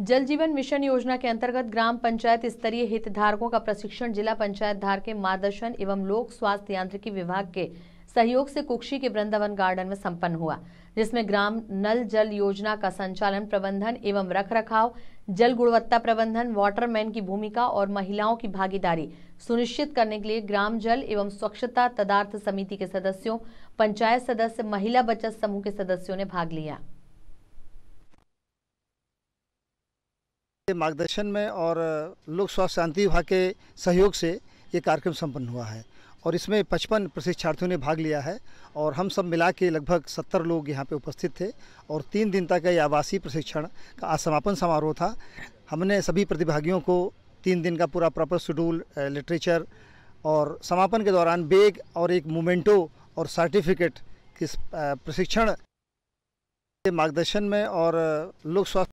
जल जीवन मिशन योजना के अंतर्गत ग्राम पंचायत स्तरीय हितधारकों का प्रशिक्षण जिला पंचायत धार के मार्गदर्शन एवं लोक स्वास्थ्य यांत्रिकी विभाग के सहयोग से कुक्षी के वृंदावन गार्डन में संपन्न हुआ जिसमें ग्राम नल जल योजना का संचालन प्रबंधन एवं रखरखाव जल गुणवत्ता प्रबंधन वाटरमैन की भूमिका और महिलाओं की भागीदारी सुनिश्चित करने के लिए ग्राम जल एवं स्वच्छता तदार्थ समिति के सदस्यों पंचायत सदस्य महिला बचत समूह के सदस्यों ने भाग लिया मार्गदर्शन में और लोक स्वास्थ्य शांति विभाग के सहयोग से ये कार्यक्रम संपन्न हुआ है और इसमें पचपन प्रशिक्षार्थियों ने भाग लिया है और हम सब मिला के लगभग सत्तर लोग यहाँ पे उपस्थित थे और तीन दिन तक ये आवासीय प्रशिक्षण का आज समापन समारोह था हमने सभी प्रतिभागियों को तीन दिन का पूरा प्रॉपर शेड्यूल लिटरेचर और समापन के दौरान बेग और एक मोमेंटो और सर्टिफिकेट किस प्रशिक्षण के मार्गदर्शन में और लोक स्वास्थ्य